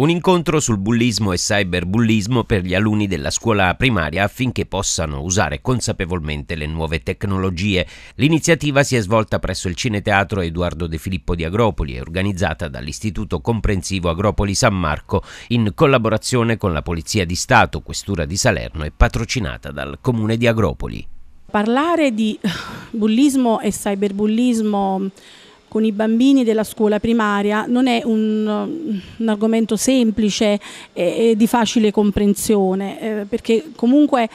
Un incontro sul bullismo e cyberbullismo per gli alunni della scuola primaria affinché possano usare consapevolmente le nuove tecnologie. L'iniziativa si è svolta presso il Cineteatro Edoardo De Filippo di Agropoli e organizzata dall'Istituto Comprensivo Agropoli San Marco in collaborazione con la Polizia di Stato, Questura di Salerno e patrocinata dal Comune di Agropoli. Parlare di bullismo e cyberbullismo con i bambini della scuola primaria non è un, un argomento semplice e, e, di facile comprensione, eh, perché comunque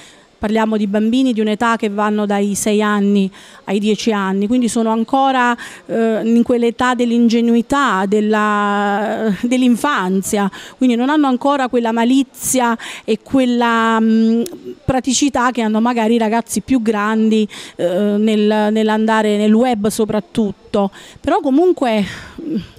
parliamo di bambini di un'età che vanno dai 6 anni ai 10 anni, quindi sono ancora eh, in quell'età dell'ingenuità, dell'infanzia, dell quindi non hanno ancora quella malizia e quella mh, mm, praticità che hanno magari i ragazzi più grandi eh, nel, nell'andare nel web soprattutto, però comunque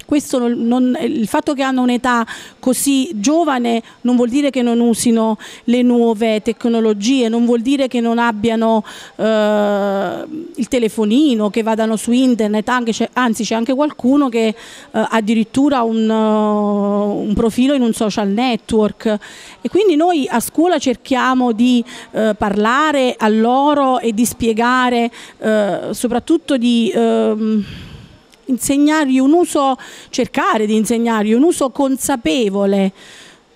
questo non, il fatto che hanno un'età così giovane non vuol dire che non usino le nuove tecnologie, non vuol dire che non abbiano eh, il telefonino, che vadano su internet, anche, anzi c'è anche qualcuno che eh, addirittura un, uh, un profilo in un social network e quindi noi a scuola cerchiamo di eh, parlare a loro e di spiegare eh, soprattutto di... Ehm, insegnargli un uso, cercare di insegnargli un uso consapevole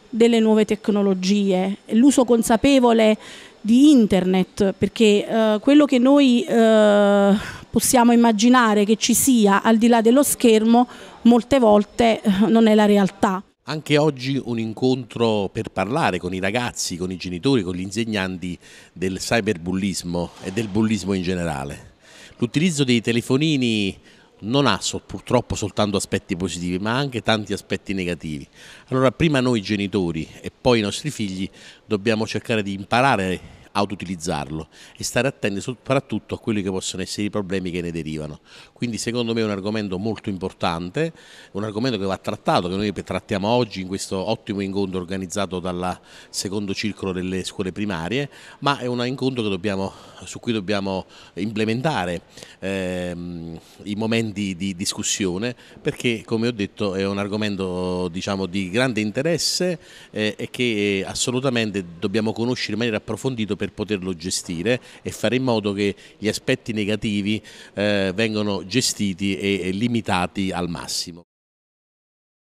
delle nuove tecnologie, l'uso consapevole di internet, perché eh, quello che noi eh, possiamo immaginare che ci sia al di là dello schermo molte volte eh, non è la realtà. Anche oggi un incontro per parlare con i ragazzi, con i genitori, con gli insegnanti del cyberbullismo e del bullismo in generale. L'utilizzo dei telefonini non ha so, purtroppo soltanto aspetti positivi ma anche tanti aspetti negativi. Allora prima noi genitori e poi i nostri figli dobbiamo cercare di imparare autoutilizzarlo e stare attenti soprattutto a quelli che possono essere i problemi che ne derivano. Quindi secondo me è un argomento molto importante, un argomento che va trattato, che noi trattiamo oggi in questo ottimo incontro organizzato dal secondo circolo delle scuole primarie, ma è un incontro dobbiamo, su cui dobbiamo implementare ehm, i momenti di discussione perché come ho detto è un argomento diciamo, di grande interesse eh, e che assolutamente dobbiamo conoscere in maniera approfondita per poterlo gestire e fare in modo che gli aspetti negativi eh, vengano gestiti e, e limitati al massimo.